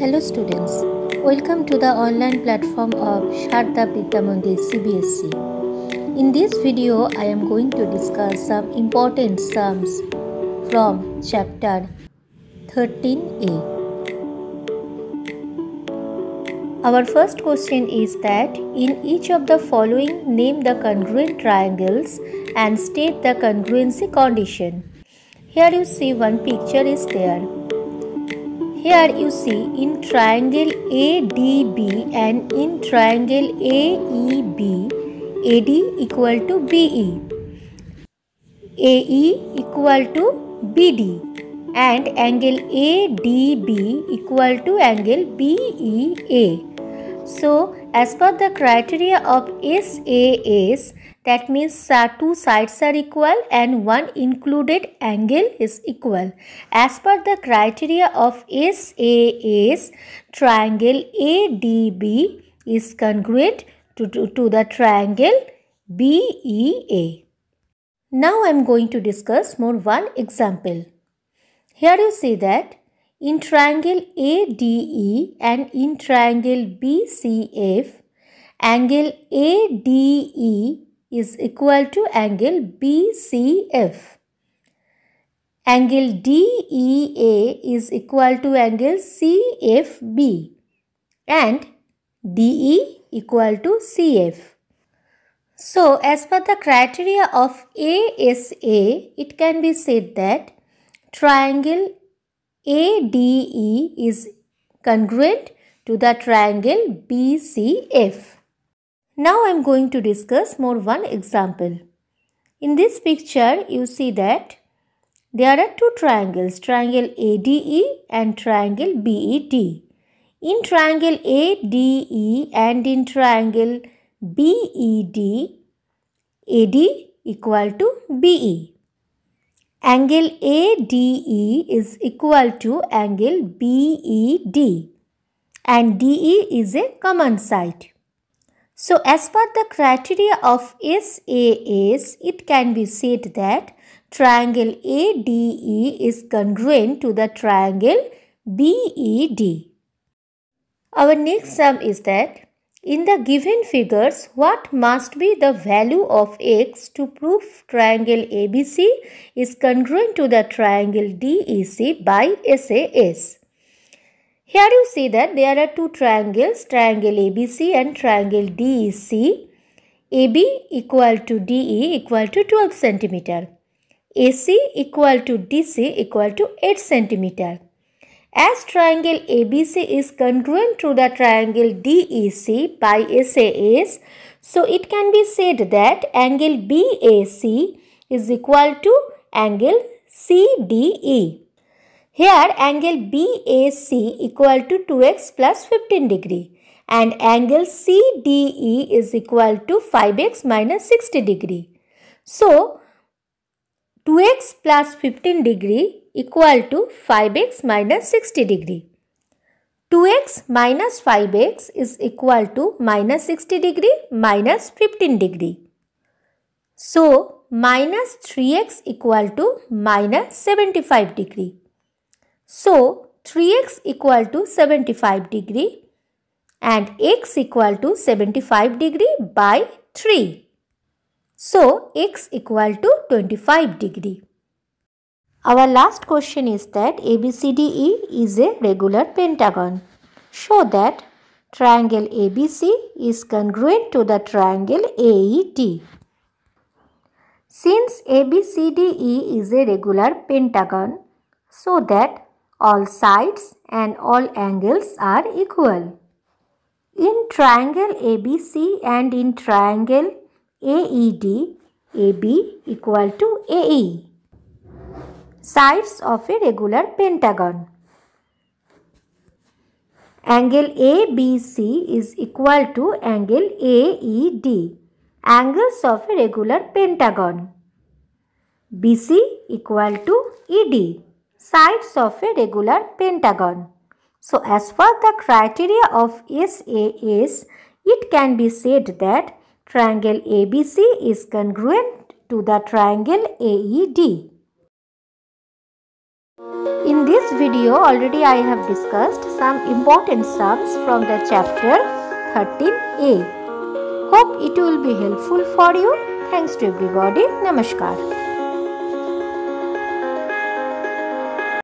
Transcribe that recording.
Hello students, welcome to the online platform of Sharda Vidya Mandir CBSE. In this video, I am going to discuss some important sums from chapter 13a. Our first question is that in each of the following, name the congruent triangles and state the congruency condition. Here you see one picture is there here you see in triangle ADB and in triangle AEB, AD equal to BE, AE equal to BD and angle ADB equal to angle BEA. So as per the criteria of SAS, that means two sides are equal and one included angle is equal. As per the criteria of SAS, triangle ADB is congruent to, to, to the triangle BEA. Now I am going to discuss more one example. Here you see that in triangle ADE and in triangle BCF, angle ADE is equal to angle BCF. Angle DEA is equal to angle CFB and DE equal to CF. So, as per the criteria of ASA, it can be said that triangle ADE is congruent to the triangle BCF. Now I am going to discuss more one example. In this picture you see that there are two triangles triangle ADE and triangle BET. In triangle ADE and in triangle BED, AD equal to BE. Angle ADE is equal to angle BED and DE is a common side. So as per the criteria of SAS, it can be said that triangle ADE is congruent to the triangle BED. Our next sum is that in the given figures, what must be the value of x to prove triangle ABC is congruent to the triangle DEC by SAS? Here you see that there are two triangles, triangle ABC and triangle DEC. AB equal to DE equal to 12 centimeter. AC equal to DC equal to 8 centimeter. As triangle ABC is congruent to the triangle DEC by SAS, so it can be said that angle BAC is equal to angle CDE. Here angle BAC equal to 2x plus 15 degree and angle CDE is equal to 5x minus 60 degree. So 2x plus 15 degree equal to 5x minus 60 degree. 2x minus 5x is equal to minus 60 degree minus 15 degree. So, minus 3x equal to minus 75 degree. So, 3x equal to 75 degree and x equal to 75 degree by 3. So, x equal to 25 degree. Our last question is that ABCDE is a regular pentagon. Show that triangle ABC is congruent to the triangle AET. Since ABCDE is a regular pentagon, so that all sides and all angles are equal. In triangle ABC and in triangle AED, AB equal to AE. Sides of a regular pentagon. Angle ABC is equal to angle AED. Angles of a regular pentagon. BC equal to ED. Sides of a regular pentagon. So as for the criteria of SAS, it can be said that Triangle ABC is congruent to the triangle AED. In this video already I have discussed some important sums from the chapter 13a. Hope it will be helpful for you. Thanks to everybody. Namaskar.